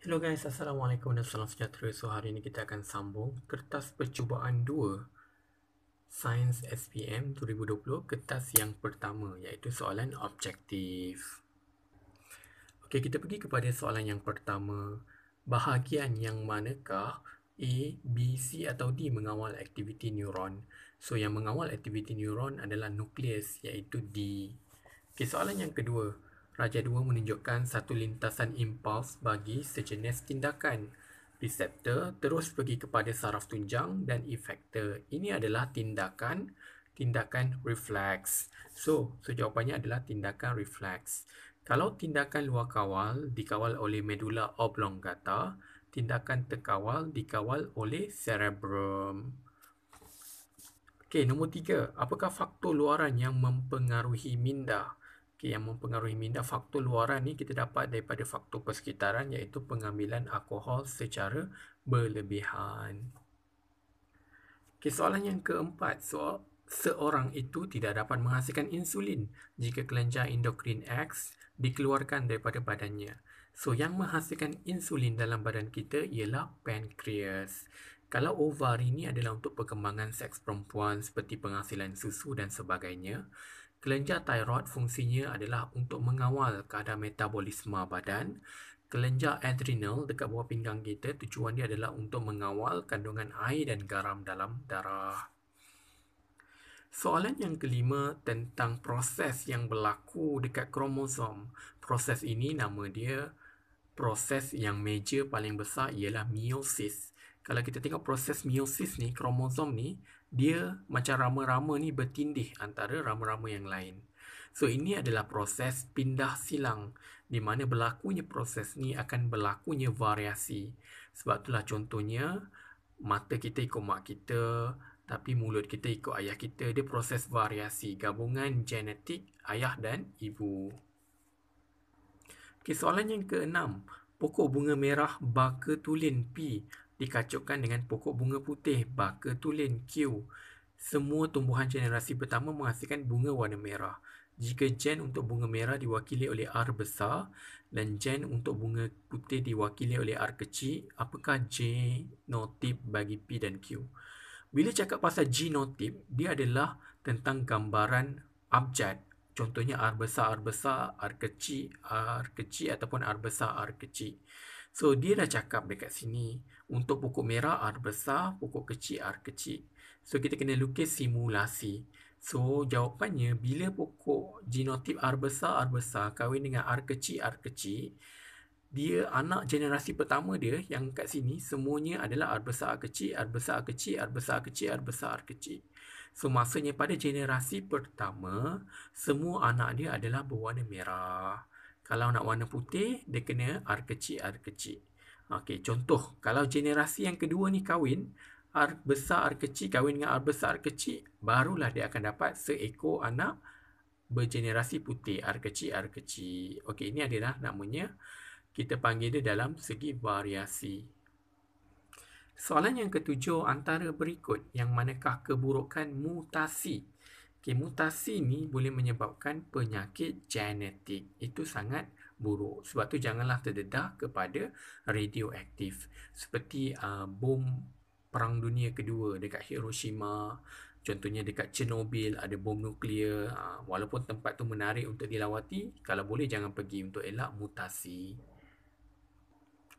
Hello guys, Assalamualaikum dan salam sejahtera. So hari ini kita akan sambung kertas percubaan 2 Science SPM 2020 kertas yang pertama iaitu soalan objektif. Okey, kita pergi kepada soalan yang pertama. Bahagian yang manakah A, B, C atau D mengawal aktiviti neuron? So yang mengawal aktiviti neuron adalah nukleus iaitu D. Okey, soalan yang kedua. Raja Dua menunjukkan satu lintasan impuls bagi sejenis tindakan. Reseptor terus pergi kepada saraf tunjang dan efektor. Ini adalah tindakan tindakan refleks. So, so jawapannya adalah tindakan refleks. Kalau tindakan luar kawal dikawal oleh medula oblongata, tindakan terkawal dikawal oleh cerebrum. Okey, nombor tiga. Apakah faktor luaran yang mempengaruhi minda? okay, yang mempengaruhi minda faktor luaran ni kita dapat daripada faktor persekitaran iaitu pengambilan alkohol secara berlebihan. Okay, soalan yang keempat, so, seorang itu tidak dapat menghasilkan insulin jika kelenjar endokrin X dikeluarkan daripada badannya. So yang menghasilkan insulin dalam badan kita ialah pankreas. Kalau ovari ni adalah untuk perkembangan seks perempuan seperti penghasilan susu dan sebagainya, Kelenjar tiroid fungsinya adalah untuk mengawal kadar metabolisme badan. Kelenjar adrenal dekat bawah pinggang kita tujuan dia adalah untuk mengawal kandungan air dan garam dalam darah. Soalan yang kelima tentang proses yang berlaku dekat kromosom. Proses ini nama dia proses yang major paling besar ialah meiosis. Kalau kita tengok proses meiosis ni, kromosom ni, dia macam rama-rama ni bertindih antara rama-rama yang lain. So ini adalah proses pindah silang di mana berlakunya proses ni akan berlakunya variasi. Sebab itulah contohnya mata kita ikut mak kita tapi mulut kita ikut ayah kita dia proses variasi gabungan genetik ayah dan ibu. Okay, soalan yang keenam, pokok bunga merah baka tulen P dikacukkan dengan pokok bunga putih baka tulen Q. Semua tumbuhan generasi pertama menghasilkan bunga warna merah. Jika gen untuk bunga merah diwakili oleh R besar dan gen untuk bunga putih diwakili oleh R kecil, apakah genotip bagi P dan Q? Bila cakap pasal genotip, dia adalah tentang gambaran abjad. Contohnya R besar, R besar, R kecil, R kecil ataupun R besar, R kecil. So dia dah cakap dekat sini untuk pokok merah R besar, pokok kecil R kecil. So kita kena lukis simulasi. So jawapannya bila pokok genotip R besar R besar kawin dengan R kecil R kecil, dia anak generasi pertama dia yang kat sini semuanya adalah R besar R kecil, R besar R kecil, R besar R kecil, R besar R kecil. So maksudnya pada generasi pertama semua anak dia adalah berwarna merah kalau nak warna putih, dia kena R kecil-R kecil. Okey, contoh, kalau generasi yang kedua ni kahwin, R besar-R kecil, kahwin dengan R besar-R kecil, barulah dia akan dapat seekor anak bergenerasi putih, R kecil-R kecil. Okey, ini adalah namanya, kita panggil dia dalam segi variasi. Soalan yang ketujuh antara berikut, yang manakah keburukan mutasi? Okay, mutasi ni boleh menyebabkan penyakit genetik. Itu sangat buruk. Sebab tu janganlah terdedah kepada radioaktif. Seperti uh, bom Perang Dunia Kedua dekat Hiroshima, contohnya dekat Chernobyl ada bom nuklear. Uh, walaupun tempat tu menarik untuk dilawati, kalau boleh jangan pergi untuk elak mutasi.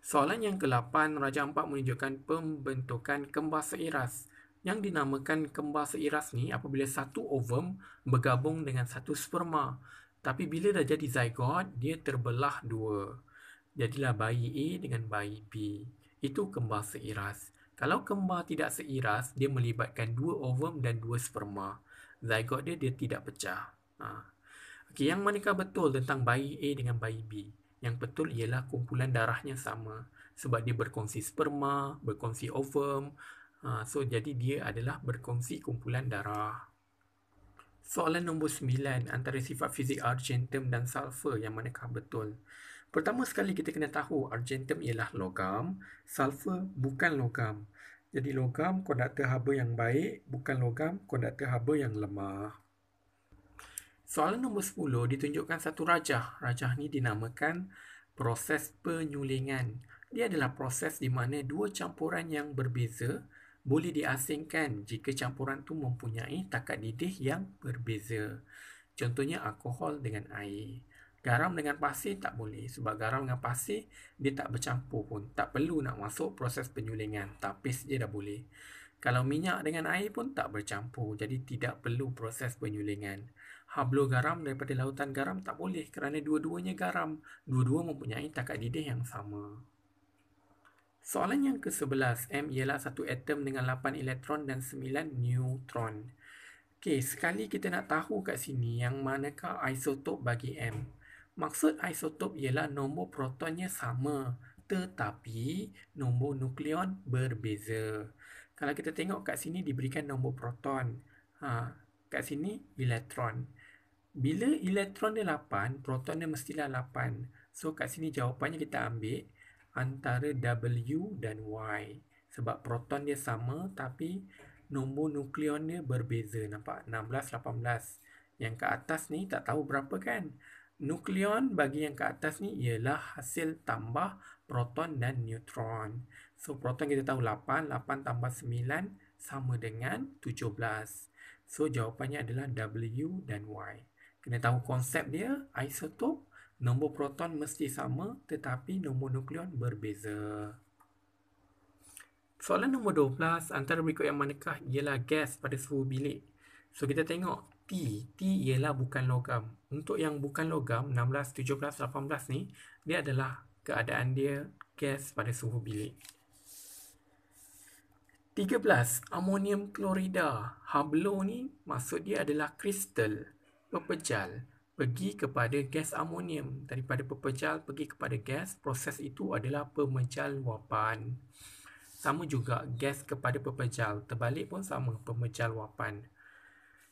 Soalan yang ke-8, Raja Ampat menunjukkan pembentukan kembar seiras yang dinamakan kembar seiras ni apabila satu ovum bergabung dengan satu sperma. Tapi bila dah jadi zygote, dia terbelah dua. Jadilah bayi A dengan bayi B. Itu kembar seiras. Kalau kembar tidak seiras, dia melibatkan dua ovum dan dua sperma. Zygote dia, dia tidak pecah. Ha. Okay, yang manakah betul tentang bayi A dengan bayi B? Yang betul ialah kumpulan darahnya sama. Sebab dia berkongsi sperma, berkongsi ovum, Ha, so, jadi dia adalah berkongsi kumpulan darah. Soalan nombor sembilan antara sifat fizik argentum dan sulfur yang manakah betul? Pertama sekali kita kena tahu argentum ialah logam, sulfur bukan logam. Jadi logam konduktor haba yang baik, bukan logam konduktor haba yang lemah. Soalan nombor sepuluh ditunjukkan satu rajah. Rajah ni dinamakan proses penyulingan. Dia adalah proses di mana dua campuran yang berbeza, boleh diasingkan jika campuran tu mempunyai takat didih yang berbeza. Contohnya alkohol dengan air. Garam dengan pasir tak boleh sebab garam dengan pasir dia tak bercampur pun. Tak perlu nak masuk proses penyulingan. Tapis je dah boleh. Kalau minyak dengan air pun tak bercampur. Jadi tidak perlu proses penyulingan. Hablo garam daripada lautan garam tak boleh kerana dua-duanya garam. Dua-dua mempunyai takat didih yang sama. Soalan yang ke-11, M ialah satu atom dengan 8 elektron dan 9 neutron. Okey, sekali kita nak tahu kat sini yang manakah isotop bagi M. Maksud isotop ialah nombor protonnya sama tetapi nombor nukleon berbeza. Kalau kita tengok kat sini diberikan nombor proton. Ha, kat sini elektron. Bila elektron dia 8, proton dia mestilah 8. So kat sini jawapannya kita ambil antara W dan Y sebab proton dia sama tapi nombor nukleon dia berbeza nampak 16 18 yang ke atas ni tak tahu berapa kan nukleon bagi yang ke atas ni ialah hasil tambah proton dan neutron so proton kita tahu 8 8 tambah 9 sama dengan 17 so jawapannya adalah W dan Y kena tahu konsep dia isotop Nombor proton mesti sama tetapi nombor nukleon berbeza. Soalan nombor 12 antara berikut yang manakah ialah gas pada suhu bilik. So kita tengok T, T ialah bukan logam. Untuk yang bukan logam 16, 17, 18 ni dia adalah keadaan dia gas pada suhu bilik. 13. Ammonium klorida. Hablo ni maksud dia adalah kristal, pepejal pergi kepada gas amonium daripada pepejal pergi kepada gas proses itu adalah pemecah luapan sama juga gas kepada pepejal terbalik pun sama pemecah luapan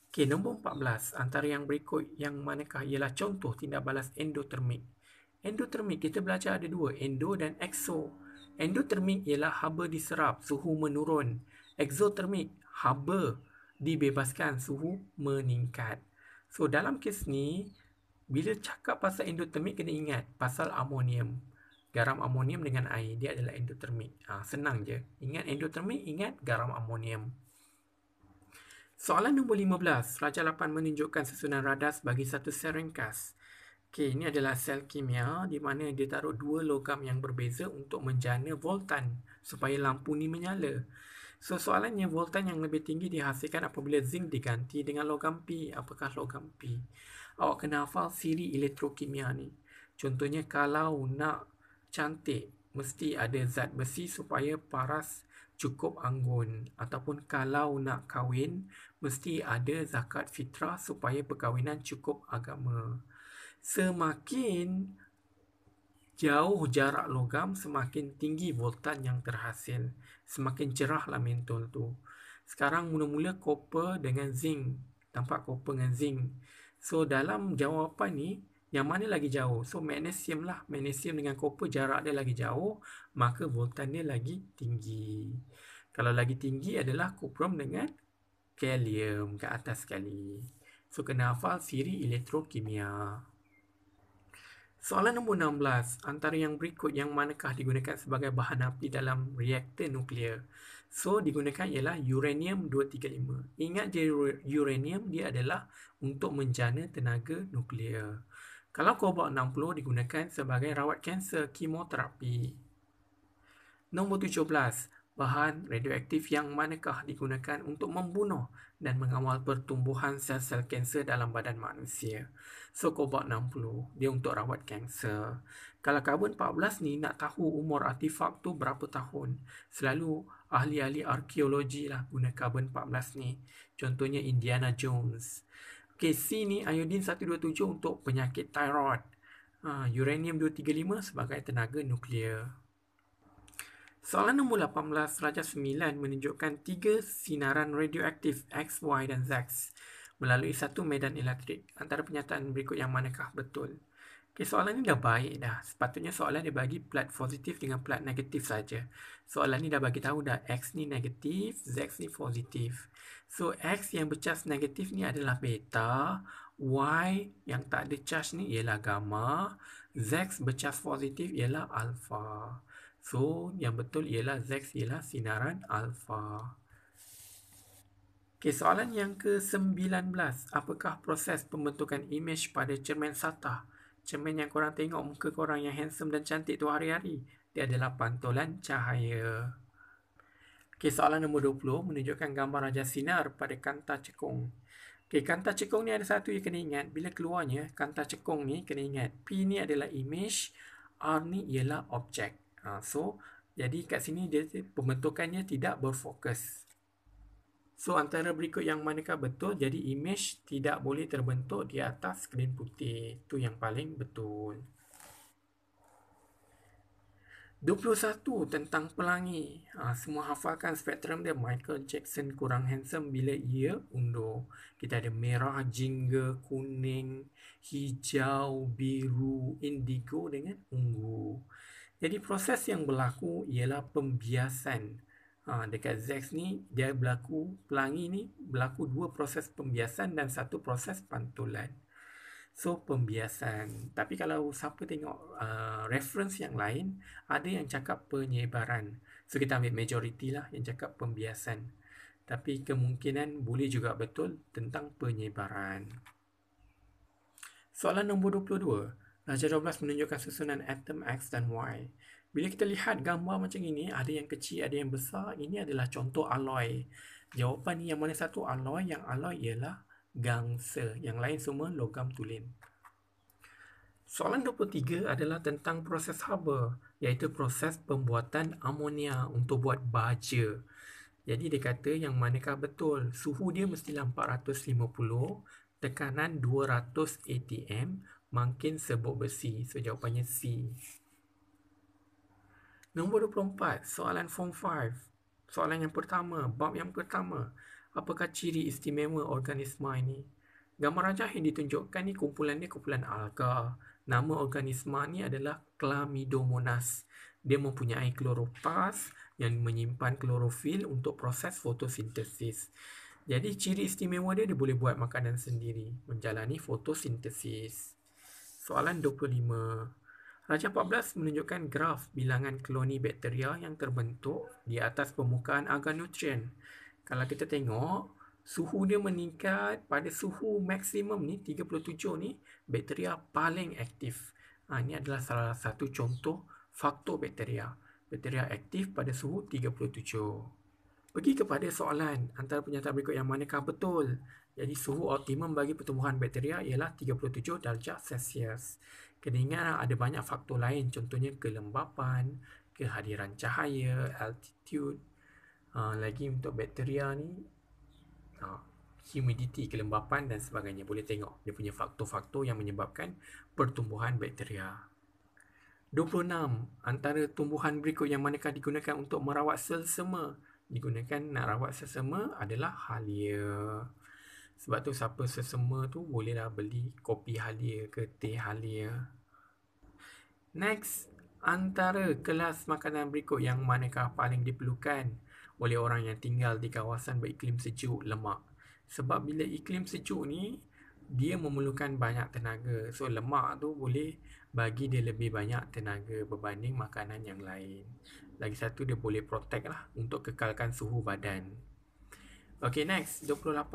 Okey, nombor 14 antara yang berikut yang manakah ialah contoh tindak balas endotermik endotermik kita belajar ada dua endo dan exo endotermik ialah haba diserap suhu menurun exotermik haba dibebaskan suhu meningkat So dalam kes ni bila cakap pasal endotermik kena ingat pasal amonium. Garam amonium dengan air dia adalah endotermik. Ha, senang je. Ingat endotermik, ingat garam amonium. Soalan nombor 15. Raja 8 menunjukkan susunan radas bagi satu sel ringkas. Okey, ini adalah sel kimia di mana dia taruh dua logam yang berbeza untuk menjana voltan supaya lampu ni menyala. So Soalannya, voltan yang lebih tinggi dihasilkan apabila zinc diganti dengan logam P. Apakah logam P? Awak kena hafal siri elektrokimia ni. Contohnya, kalau nak cantik, mesti ada zat besi supaya paras cukup anggun. Ataupun kalau nak kahwin, mesti ada zakat fitrah supaya perkahwinan cukup agama. Semakin Jauh jarak logam, semakin tinggi voltan yang terhasil. Semakin cerahlah mentol tu. Sekarang mula-mula copper dengan zinc. Tampak copper dengan zinc. So dalam jawapan ni, yang mana lagi jauh? So magnesium lah. Magnesium dengan copper jarak dia lagi jauh, maka voltan dia lagi tinggi. Kalau lagi tinggi adalah cuprum dengan kalium ke atas sekali. So kena hafal siri elektrokimia. Soalan nombor 16, antara yang berikut yang manakah digunakan sebagai bahan api dalam reaktor nuklear? So, digunakan ialah uranium-235. Ingat je uranium, dia adalah untuk menjana tenaga nuklear. Kalau kobalt 60 digunakan sebagai rawat kanser kemoterapi. Nombor 17, bahan radioaktif yang manakah digunakan untuk membunuh dan mengawal pertumbuhan sel-sel kanser dalam badan manusia. So kobalt 60 dia untuk rawat kanser. Kalau karbon 14 ni nak tahu umur artifak tu berapa tahun, selalu ahli-ahli arkeologi lah guna karbon 14 ni. Contohnya Indiana Jones. Okay, C ni iodine 127 untuk penyakit thyroid. Uh, ah, uranium 235 sebagai tenaga nuklear. Soalan nombor 18, 9 menunjukkan tiga sinaran radioaktif X, Y dan Z melalui satu medan elektrik. Antara pernyataan berikut yang manakah betul? Okay, soalan ni dah baik dah. Sepatutnya soalan dia bagi plat positif dengan plat negatif saja. Soalan ni dah bagi tahu dah X ni negatif, Z ni positif. So X yang bercas negatif ni adalah beta, Y yang tak ada charge ni ialah gamma, Z bercas positif ialah alpha. So, yang betul ialah Z ialah sinaran alfa. Okay, soalan yang ke-19. Apakah proses pembentukan imej pada cermin sata? Cermin yang korang tengok muka korang yang handsome dan cantik tu hari-hari. Dia adalah pantulan cahaya. Okay, soalan nombor 20. Menunjukkan gambar raja sinar pada kanta cekung. Okay, kanta cekung ni ada satu yang kena ingat. Bila keluarnya, kanta cekung ni kena ingat. P ni adalah imej, R ni ialah objek. Ha, so, jadi kat sini dia pembentukannya tidak berfokus. So, antara berikut yang manakah betul, jadi image tidak boleh terbentuk di atas skrin putih. Itu yang paling betul. 21 tentang pelangi. Ha, semua hafalkan spektrum dia Michael Jackson kurang handsome bila ia undur. Kita ada merah, jingga, kuning, hijau, biru, indigo dengan ungu. Jadi proses yang berlaku ialah pembiasan ha, dekat Zex ni dia berlaku pelangi ni berlaku dua proses pembiasan dan satu proses pantulan. So pembiasan. Tapi kalau siapa tengok uh, reference yang lain ada yang cakap penyebaran. So kita ambil majoriti lah yang cakap pembiasan. Tapi kemungkinan boleh juga betul tentang penyebaran. Soalan nombor 22. Raja 12 menunjukkan susunan atom X dan Y. Bila kita lihat gambar macam ini, ada yang kecil, ada yang besar. Ini adalah contoh alloy. Jawapan ni yang mana satu alloy, yang alloy ialah gangsa. Yang lain semua logam tulen. Soalan 23 adalah tentang proses haba, iaitu proses pembuatan amonia untuk buat baja. Jadi dia kata yang manakah betul, suhu dia mestilah 450, tekanan 200 atm, Mangkin sebut besi. So, jawapannya C. Nombor 24. Soalan form 5. Soalan yang pertama. Bab yang pertama. Apakah ciri istimewa organisma ini? Gambar rajah yang ditunjukkan ni kumpulan ni kumpulan alga. Nama organisma ni adalah Chlamydomonas. Dia mempunyai kloroplas yang menyimpan klorofil untuk proses fotosintesis. Jadi ciri istimewa dia, dia boleh buat makanan sendiri. Menjalani fotosintesis. Soalan 25. Rajah 14 menunjukkan graf bilangan koloni bakteria yang terbentuk di atas permukaan agar nutrien. Kalau kita tengok, suhu dia meningkat pada suhu maksimum ni 37 ni bakteria paling aktif. Ha, ini adalah salah satu contoh faktor bakteria. Bakteria aktif pada suhu 37 pergi kepada soalan antara penyataan berikut yang manakah betul? Jadi suhu optimum bagi pertumbuhan bakteria ialah 37 darjah Celsius. Kedinginan ada banyak faktor lain contohnya kelembapan, kehadiran cahaya, altitude. Uh, lagi untuk bakteria ni uh, humidity, kelembapan dan sebagainya. Boleh tengok dia punya faktor-faktor yang menyebabkan pertumbuhan bakteria. 26. Antara tumbuhan berikut yang manakah digunakan untuk merawat sel sema? digunakan nak rawat sesama adalah halia. Sebab tu siapa sesama tu bolehlah beli kopi halia ke teh halia. Next, antara kelas makanan berikut yang manakah paling diperlukan oleh orang yang tinggal di kawasan beriklim sejuk lemak. Sebab bila iklim sejuk ni, dia memerlukan banyak tenaga. So lemak tu boleh bagi dia lebih banyak tenaga berbanding makanan yang lain. Lagi satu dia boleh protect lah untuk kekalkan suhu badan. Okay next, 28.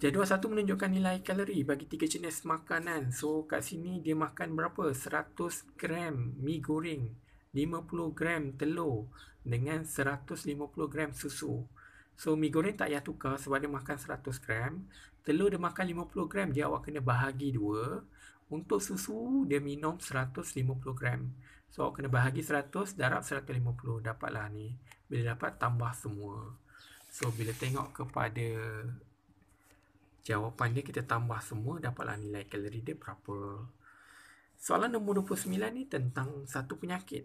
Jadual satu menunjukkan nilai kalori bagi tiga jenis makanan. So kat sini dia makan berapa? 100 gram mie goreng, 50 gram telur dengan 150 gram susu. So mi goreng tak payah tukar sebab dia makan 100 gram Telur dia makan 50 gram Dia awak kena bahagi dua Untuk susu dia minum 150 gram So, kena bahagi 100, darab 150. Dapatlah ni. Bila dapat, tambah semua. So, bila tengok kepada jawapan dia, kita tambah semua. Dapatlah nilai kalori dia berapa. Soalan nombor 29 ni tentang satu penyakit.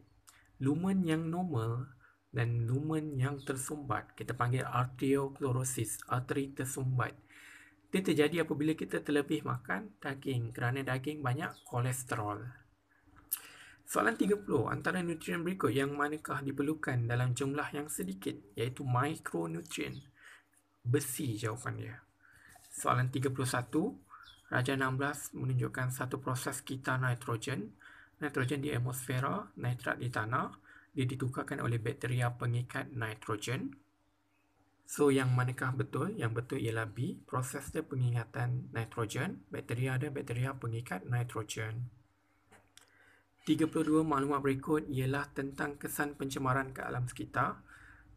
Lumen yang normal dan lumen yang tersumbat. Kita panggil arteriosklerosis, arteri tersumbat. Dia terjadi apabila kita terlebih makan daging kerana daging banyak kolesterol. Soalan 30, antara nutrien berikut yang manakah diperlukan dalam jumlah yang sedikit iaitu mikronutrien? Besi jawapan dia. Soalan 31, Raja 16 menunjukkan satu proses kita nitrogen. Nitrogen di atmosfera, nitrat di tanah, dia ditukarkan oleh bakteria pengikat nitrogen. So yang manakah betul? Yang betul ialah B, proses dia pengingatan nitrogen. Bakteria ada bakteria pengikat nitrogen. 32 maklumat berikut ialah tentang kesan pencemaran ke alam sekitar.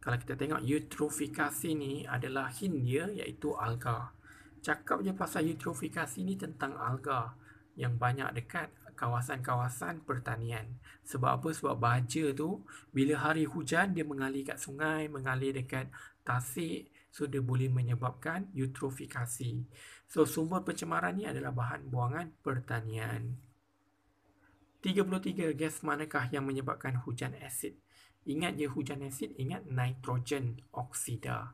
Kalau kita tengok eutrofikasi ni adalah Hindia iaitu alga. Cakap je pasal eutrofikasi ni tentang alga yang banyak dekat kawasan-kawasan pertanian. Sebab apa? Sebab baja tu bila hari hujan dia mengalir kat sungai, mengalir dekat tasik. So dia boleh menyebabkan eutrofikasi. So sumber pencemaran ni adalah bahan buangan pertanian. 33 gas manakah yang menyebabkan hujan asid? Ingat je hujan asid, ingat nitrogen oksida.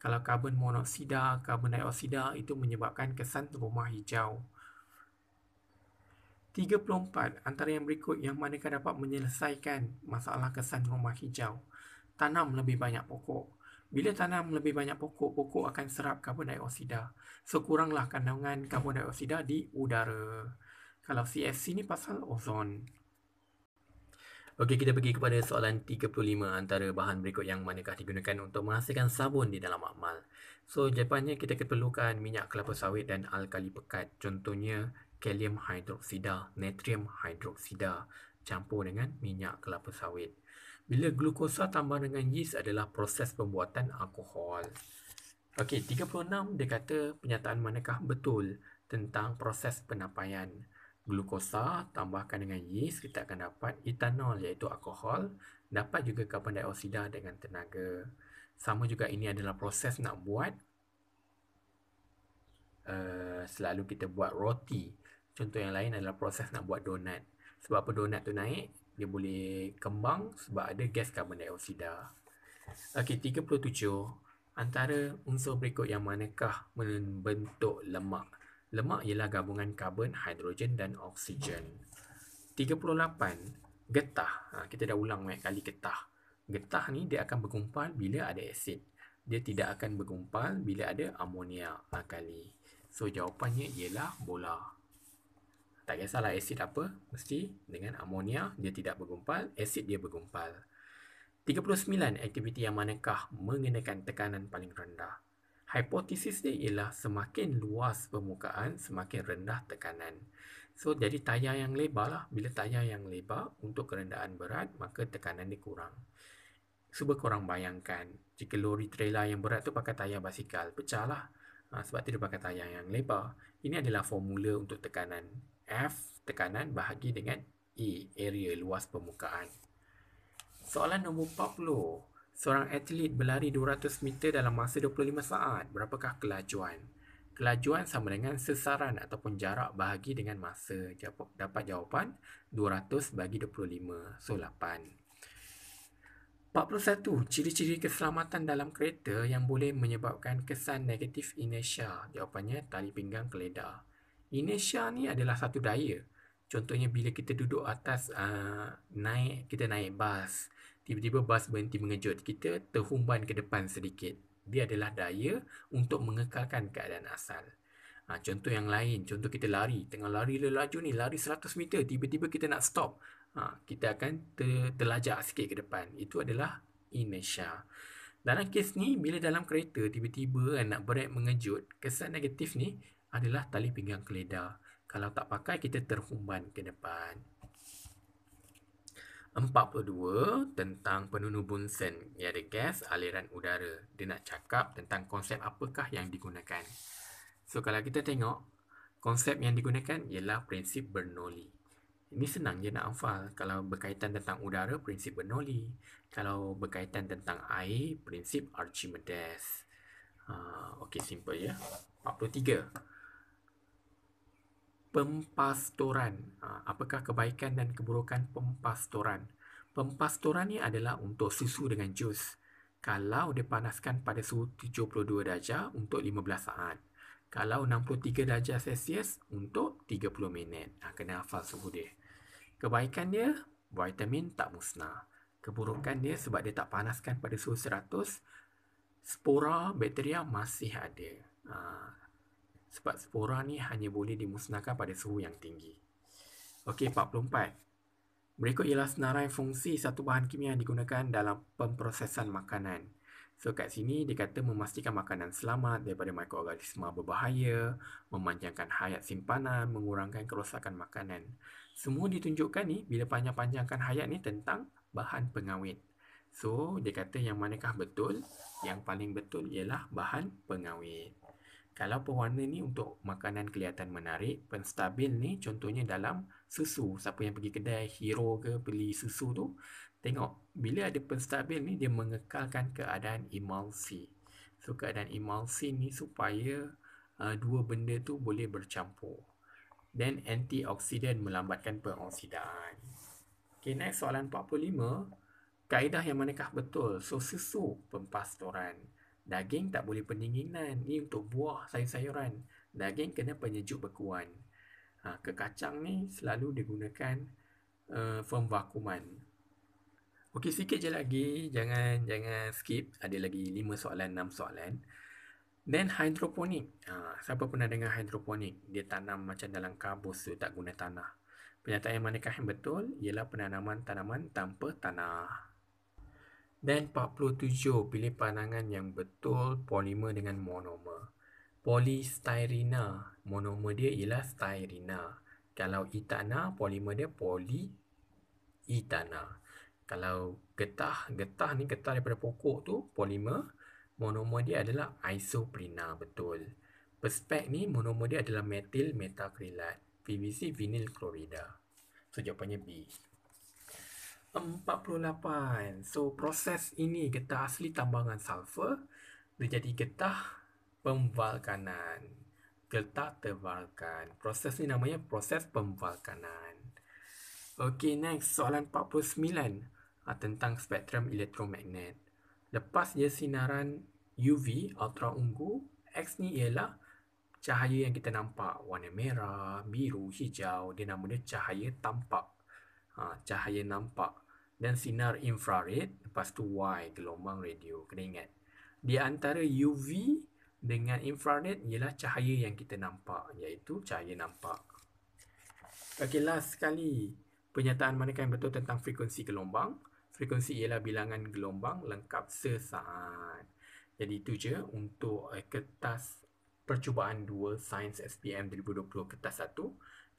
Kalau karbon monoksida, karbon dioksida itu menyebabkan kesan rumah hijau. 34 antara yang berikut yang manakah dapat menyelesaikan masalah kesan rumah hijau? Tanam lebih banyak pokok. Bila tanam lebih banyak pokok, pokok akan serap karbon dioksida. Sekuranglah kandungan karbon dioksida di udara kalau CFC ni pasal ozon. Okey, kita pergi kepada soalan 35 antara bahan berikut yang manakah digunakan untuk menghasilkan sabun di dalam akmal. So, jawapannya kita perlukan minyak kelapa sawit dan alkali pekat. Contohnya, kalium hidroksida, natrium hidroksida campur dengan minyak kelapa sawit. Bila glukosa tambah dengan yeast adalah proses pembuatan alkohol. Okey, 36 dia kata penyataan manakah betul tentang proses penapaian glukosa tambahkan dengan yeast kita akan dapat etanol iaitu alkohol dapat juga karbon dioksida dengan tenaga sama juga ini adalah proses nak buat uh, selalu kita buat roti contoh yang lain adalah proses nak buat donat sebab apa donat tu naik dia boleh kembang sebab ada gas karbon dioksida okey 37 antara unsur berikut yang manakah membentuk lemak Lemak ialah gabungan karbon, hidrogen dan oksigen. 38. Getah. Ha, kita dah ulang banyak kali getah. Getah ni dia akan bergumpal bila ada asid. Dia tidak akan bergumpal bila ada amonia alkali. So jawapannya ialah bola. Tak kisahlah asid apa, mesti dengan amonia dia tidak bergumpal, asid dia bergumpal. 39. Aktiviti yang manakah mengenakan tekanan paling rendah? Hipotesis dia ialah semakin luas permukaan, semakin rendah tekanan. So, jadi tayar yang lebar lah. Bila tayar yang lebar untuk kerendahan berat, maka tekanan dia kurang. Cuba korang bayangkan, jika lori trailer yang berat tu pakai tayar basikal, pecahlah. Ha, sebab tu dia pakai tayar yang lebar. Ini adalah formula untuk tekanan F, tekanan bahagi dengan E, area luas permukaan. Soalan nombor 40. Seorang atlet berlari 200 meter dalam masa 25 saat. Berapakah kelajuan? Kelajuan sama dengan sesaran ataupun jarak bahagi dengan masa. Dapat jawapan 200 bagi 25. So, 8. 41. Ciri-ciri keselamatan dalam kereta yang boleh menyebabkan kesan negatif inersia. Jawapannya, tali pinggang keledar. Inersia ni adalah satu daya. Contohnya bila kita duduk atas uh, naik kita naik bas tiba-tiba bas berhenti mengejut. Kita terhumban ke depan sedikit. Dia adalah daya untuk mengekalkan keadaan asal. Ha, contoh yang lain, contoh kita lari. Tengah lari lelaju ni, lari 100 meter, tiba-tiba kita nak stop. Ha, kita akan ter, terlajak sikit ke depan. Itu adalah inertia. Dalam kes ni, bila dalam kereta tiba-tiba kan nak berat mengejut, kesan negatif ni adalah tali pinggang keledar. Kalau tak pakai, kita terhumban ke depan. 42 tentang penunuh Bunsen iaitu gas aliran udara. Dia nak cakap tentang konsep apakah yang digunakan. So kalau kita tengok konsep yang digunakan ialah prinsip Bernoulli. Ini senang je nak hafal kalau berkaitan tentang udara prinsip Bernoulli. Kalau berkaitan tentang air prinsip Archimedes. Uh, ah, okay simple ya. 43 pempastoran. Ha, apakah kebaikan dan keburukan pempastoran? Pempastoran ni adalah untuk susu dengan jus. Kalau panaskan pada suhu 72 darjah untuk 15 saat. Kalau 63 darjah Celsius untuk 30 minit. Ha, kena hafal suhu dia. Kebaikan dia, vitamin tak musnah. Keburukan dia sebab dia tak panaskan pada suhu 100, spora bakteria masih ada. Ha, sebab spora ni hanya boleh dimusnahkan pada suhu yang tinggi. Okey, 44. Berikut ialah senarai fungsi satu bahan kimia yang digunakan dalam pemprosesan makanan. So kat sini dia kata memastikan makanan selamat daripada mikroorganisma berbahaya, memanjangkan hayat simpanan, mengurangkan kerosakan makanan. Semua ditunjukkan ni bila panjang-panjangkan hayat ni tentang bahan pengawet. So dia kata yang manakah betul? Yang paling betul ialah bahan pengawet. Kalau pewarna ni untuk makanan kelihatan menarik, penstabil ni contohnya dalam susu. Siapa yang pergi kedai hero ke beli susu tu, tengok bila ada penstabil ni dia mengekalkan keadaan emulsi. So keadaan emulsi ni supaya uh, dua benda tu boleh bercampur. Dan antioksidan melambatkan pengoksidaan. Okay, next soalan 45. Kaedah yang manakah betul? So susu pempastoran. Daging tak boleh pendinginan. Ini untuk buah sayur-sayuran. Daging kena penyejuk bekuan. Ha, kekacang ni selalu digunakan uh, form vakuman. Okey, sikit je lagi. Jangan jangan skip. Ada lagi 5 soalan, 6 soalan. Then hydroponik. Ha, siapa pernah dengar hydroponik? Dia tanam macam dalam kabus tu, tak guna tanah. Penyataan yang manakah yang betul? Ialah penanaman tanaman tanpa tanah dan 47 pilih pandangan yang betul polimer dengan monomer. Polystyrena, monomer dia ialah styrena. Kalau itana, polimer dia poli Kalau getah, getah ni getah daripada pokok tu polimer. Monomer dia adalah isoprena, betul. Perspek ni monomer dia adalah metil metakrilat. PVC vinil klorida. So jawapannya B. 48. So proses ini getah asli tambangan sulfur dia getah pembalkanan. Getah terbalkan. Proses ni namanya proses pembalkanan. Okay next soalan 49 ah, tentang spektrum elektromagnet. Lepas dia sinaran UV ultra ungu, X ni ialah cahaya yang kita nampak warna merah, biru, hijau, dia namanya cahaya tampak. Ha, cahaya nampak dan sinar infrared lepas tu Y gelombang radio kena ingat di antara UV dengan infrared ialah cahaya yang kita nampak iaitu cahaya nampak Okey, last sekali penyataan manakah yang betul tentang frekuensi gelombang frekuensi ialah bilangan gelombang lengkap sesaat jadi itu je untuk eh, kertas percubaan 2 sains SPM 2020 kertas 1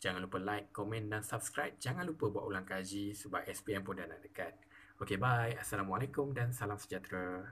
Jangan lupa like, komen dan subscribe. Jangan lupa buat ulang kaji sebab SPM pun dah nak dekat. Okay, bye. Assalamualaikum dan salam sejahtera.